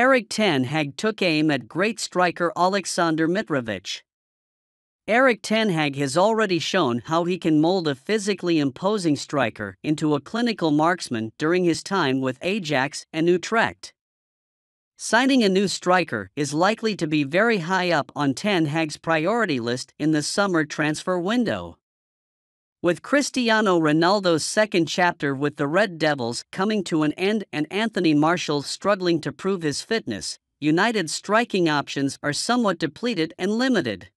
Eric Ten Hag took aim at great striker Alexander Mitrovic. Eric Ten Hag has already shown how he can mold a physically imposing striker into a clinical marksman during his time with Ajax and Utrecht. Signing a new striker is likely to be very high up on Ten Hag's priority list in the summer transfer window. With Cristiano Ronaldo's second chapter with the Red Devils coming to an end and Anthony Marshall struggling to prove his fitness, United's striking options are somewhat depleted and limited.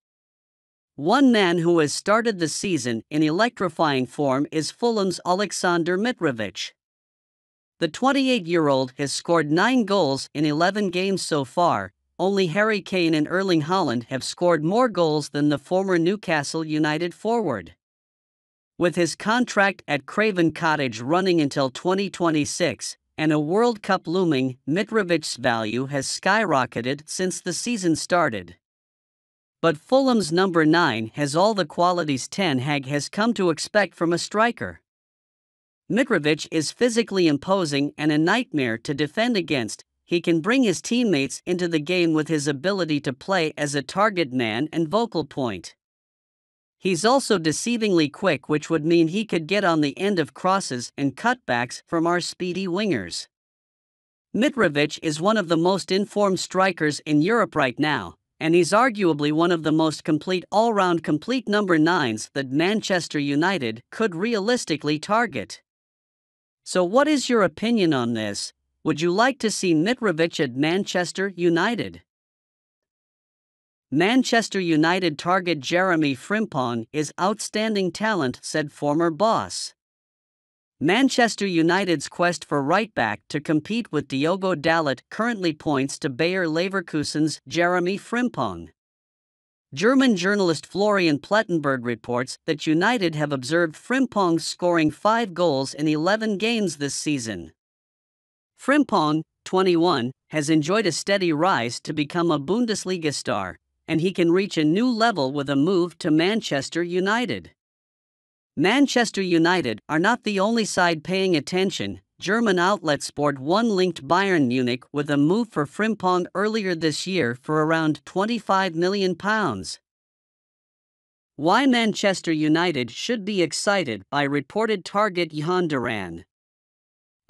One man who has started the season in electrifying form is Fulham's Alexander Mitrovic. The 28 year old has scored 9 goals in 11 games so far, only Harry Kane and Erling Holland have scored more goals than the former Newcastle United forward. With his contract at Craven Cottage running until 2026 and a World Cup looming, Mitrovic's value has skyrocketed since the season started. But Fulham's number 9 has all the qualities Ten Hag has come to expect from a striker. Mitrovic is physically imposing and a nightmare to defend against. He can bring his teammates into the game with his ability to play as a target man and vocal point. He's also deceivingly quick, which would mean he could get on the end of crosses and cutbacks from our speedy wingers. Mitrovic is one of the most informed strikers in Europe right now, and he's arguably one of the most complete all round complete number 9s that Manchester United could realistically target. So, what is your opinion on this? Would you like to see Mitrovic at Manchester United? Manchester United target Jeremy Frimpong is outstanding talent, said former boss. Manchester United's quest for right back to compete with Diogo Dalot currently points to Bayer Leverkusen's Jeremy Frimpong. German journalist Florian Plettenberg reports that United have observed Frimpong scoring five goals in 11 games this season. Frimpong, 21, has enjoyed a steady rise to become a Bundesliga star, and he can reach a new level with a move to Manchester United. Manchester United are not the only side paying attention. German outlet Sport 1 linked Bayern Munich with a move for Frimpong earlier this year for around £25 million. Why Manchester United should be excited by reported target Yohan Duran.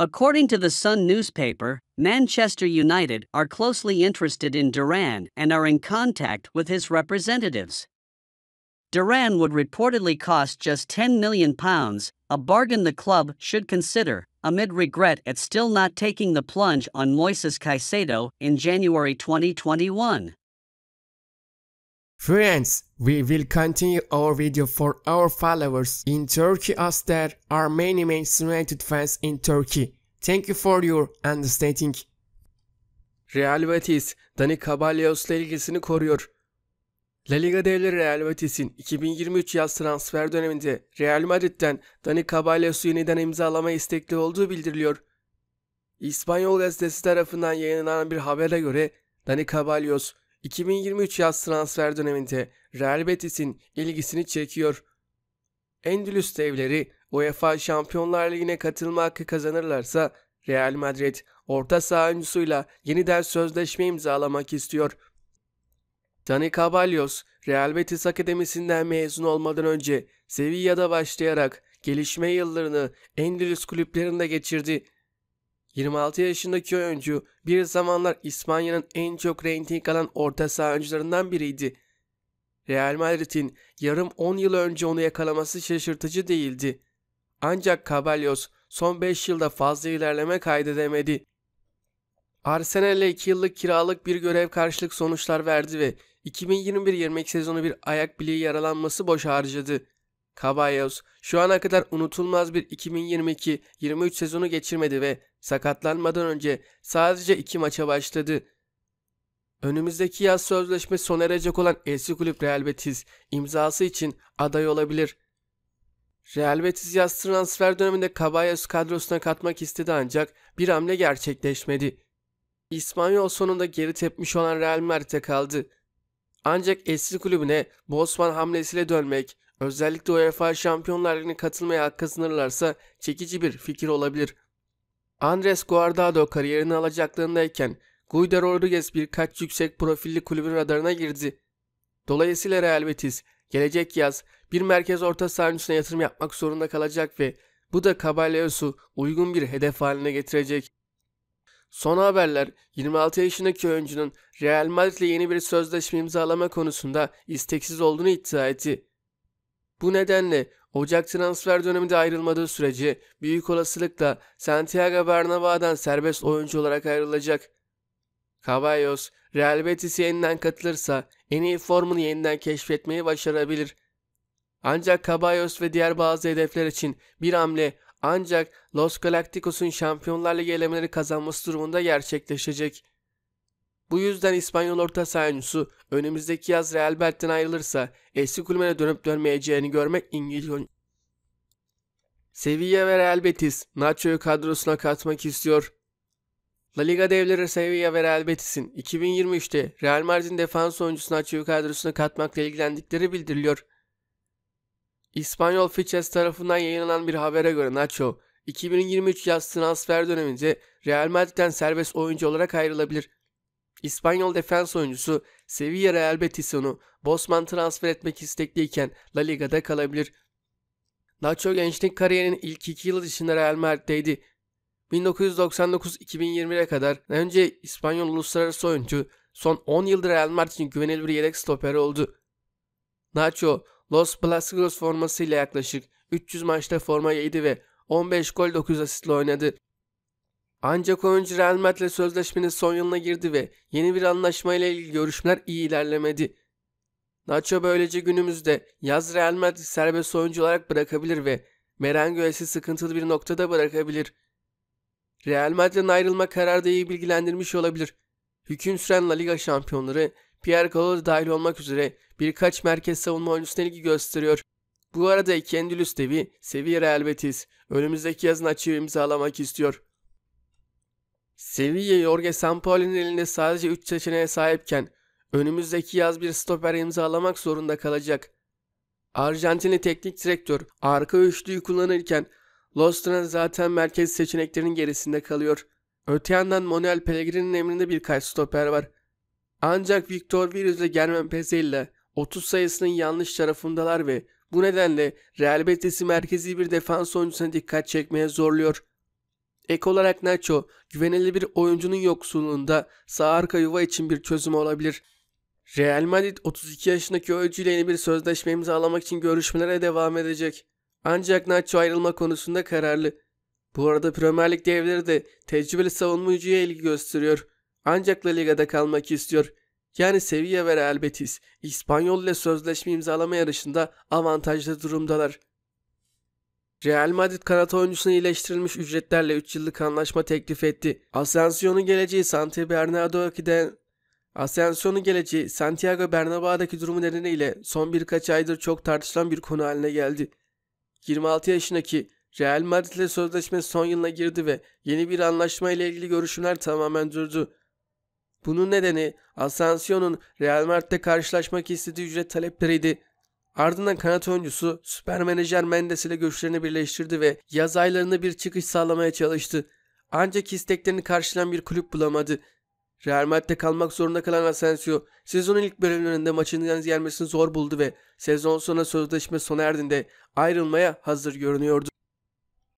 According to the Sun newspaper, Manchester United are closely interested in Duran and are in contact with his representatives. Duran would reportedly cost just £10 million, a bargain the club should consider, amid regret at still not taking the plunge on Moises Caicedo in January 2021. Friends, we will continue our video for our followers in Turkey as there are many Manchester United fans in Turkey. Thank you for your understanding. Real Betis, Dani Caballeros'la ilgisini koruyor. La Liga devleri Real Betis'in 2023 yaz transfer döneminde Real Madrid'den Dani Caballeros'u yeniden imzalama istekli olduğu bildiriliyor. İspanyol gazetesi tarafından yayınlanan bir habere göre Dani Caballeros 2023 yaz transfer döneminde Real Betis'in ilgisini çekiyor. Endülüs devleri UEFA Şampiyonlar Ligi'ne katılma hakkı kazanırlarsa Real Madrid orta saha oyuncusuyla yeniden sözleşme imzalamak istiyor. Dani Caballos, Real Betis Akademisi'nden mezun olmadan önce Sevilla'da başlayarak gelişme yıllarını Endülüs kulüplerinde geçirdi. 26 yaşındaki oyuncu bir zamanlar İspanya'nın en çok reyting alan orta saha oyuncularından biriydi. Real Madrid'in yarım 10 yıl önce onu yakalaması şaşırtıcı değildi. Ancak Caballos son 5 yılda fazla ilerleme kaydedemedi. Arsenal'le 2 yıllık kiralık bir görev karşılık sonuçlar verdi ve 2021-22 sezonu bir ayak bileği yaralanması boş harcadı. Caballos şu ana kadar unutulmaz bir 2022-23 sezonu geçirmedi ve sakatlanmadan önce sadece iki maça başladı. Önümüzdeki yaz sözleşme sona erecek olan eski kulüp Real Betis imzası için aday olabilir. Real Betis yaz transfer döneminde Caballos kadrosuna katmak istedi ancak bir hamle gerçekleşmedi. İspanyol sonunda geri tepmiş olan Real Madrid'e kaldı. Ancak eski kulübüne Bosman hamlesiyle dönmek Özellikle UEFA Şampiyonlar Ligi'ne katılmaya hak kazanırlarsa çekici bir fikir olabilir. Andres Guardado kariyerini alacaklarındayken Guido Rodriguez birkaç yüksek profilli kulübün radarına girdi. Dolayısıyla Real Betis gelecek yaz bir merkez orta saha yatırım yapmak zorunda kalacak ve bu da Caballeros'u uygun bir hedef haline getirecek. Son haberler 26 yaşındaki oyuncunun Real Madrid ile yeni bir sözleşme imzalama konusunda isteksiz olduğunu iddia etti. Bu nedenle Ocak transfer döneminde ayrılmadığı sürece büyük olasılıkla Santiago Bernabéu'dan serbest oyuncu olarak ayrılacak. Caballos, Real Betis'e yeniden katılırsa en iyi formunu yeniden keşfetmeyi başarabilir. Ancak Caballos ve diğer bazı hedefler için bir hamle ancak Los Galacticos'un Şampiyonlar Ligi elemeleri kazanması durumunda gerçekleşecek. Bu yüzden İspanyol orta saha önümüzdeki yaz Real Madrid'den ayrılırsa eski kulübüne dönüp dönmeyeceğini görmek İngiliz Sevilla ve Real Betis Nacho'yu kadrosuna katmak istiyor. La Liga devleri Sevilla ve Real Betis'in 2023'te Real Madrid'in defans oyuncusu Nacho'yu kadrosuna katmakla ilgilendikleri bildiriliyor. İspanyol Fiches tarafından yayınlanan bir habere göre Nacho, 2023 yaz transfer döneminde Real Madrid'den serbest oyuncu olarak ayrılabilir. İspanyol defans oyuncusu Sevilla Real Betis'onu Bosman transfer etmek istekliyken La Liga'da kalabilir. Nacho gençlik kariyerinin ilk iki yılı dışında Real Madrid'deydi. 1999-2021'e kadar önce İspanyol uluslararası oyuncu son 10 yıldır Real Madrid'in güvenilir bir yedek stoperi oldu. Nacho, Los Plastigos formasıyla yaklaşık 300 maçta forma giydi ve 15 gol 9 asistle oynadı. Ancak oyuncu Real Madrid sözleşmenin son yılına girdi ve yeni bir anlaşmayla ilgili görüşmeler iyi ilerlemedi. Nacho böylece günümüzde yaz Real Madrid serbest oyuncu olarak bırakabilir ve Merengues'i sıkıntılı bir noktada bırakabilir. Real Madrid'in ayrılma kararı da iyi bilgilendirmiş olabilir. Hüküm süren La Liga şampiyonları Pierre Gallo dahil olmak üzere birkaç merkez savunma oyuncusuna ilgi gösteriyor. Bu arada iki devi Sevilla Real Betis önümüzdeki yazın açığı imzalamak istiyor. Sevilla Jorge Sampaoli'nin elinde sadece 3 seçeneğe sahipken önümüzdeki yaz bir stoper imzalamak zorunda kalacak. Arjantinli teknik direktör arka üçlüyü kullanırken Lostran zaten merkez seçeneklerin gerisinde kalıyor. Öte yandan Manuel Pellegrini'nin emrinde birkaç stoper var. Ancak Victor Virus ve Germán Pezella 30 sayısının yanlış tarafındalar ve bu nedenle Real Betis'i merkezi bir defans oyuncusuna dikkat çekmeye zorluyor. Ek olarak Nacho, güvenilir bir oyuncunun yoksulluğunda sağ arka yuva için bir çözüm olabilir. Real Madrid 32 yaşındaki oyuncuyla yeni bir sözleşme imzalamak için görüşmelere devam edecek. Ancak Nacho ayrılma konusunda kararlı. Bu arada Premier Lig devleri de tecrübeli savunmacıya ilgi gösteriyor. Ancak La Liga'da kalmak istiyor. Yani Sevilla ve Real Betis İspanyol ile sözleşme imzalama yarışında avantajlı durumdalar. Real Madrid kanat oyuncusuna iyileştirilmiş ücretlerle 3 yıllık anlaşma teklif etti. Asensio'nun geleceği Santi Bernardo'dan Asensio'nun geleceği Santiago Bernabéu'daki durumu nedeniyle son birkaç aydır çok tartışılan bir konu haline geldi. 26 yaşındaki Real Madrid ile sözleşme son yılına girdi ve yeni bir anlaşma ile ilgili görüşümler tamamen durdu. Bunun nedeni Asensio'nun Real Madrid'de karşılaşmak istediği ücret talepleriydi. Ardından kanat oyuncusu süper menajer Mendes ile görüşlerini birleştirdi ve yaz aylarında bir çıkış sağlamaya çalıştı. Ancak isteklerini karşılayan bir kulüp bulamadı. Real Madrid'de kalmak zorunda kalan Asensio sezonun ilk bölümlerinde maçın gelmesini zor buldu ve sezon sonu sözleşme sona erdiğinde ayrılmaya hazır görünüyordu.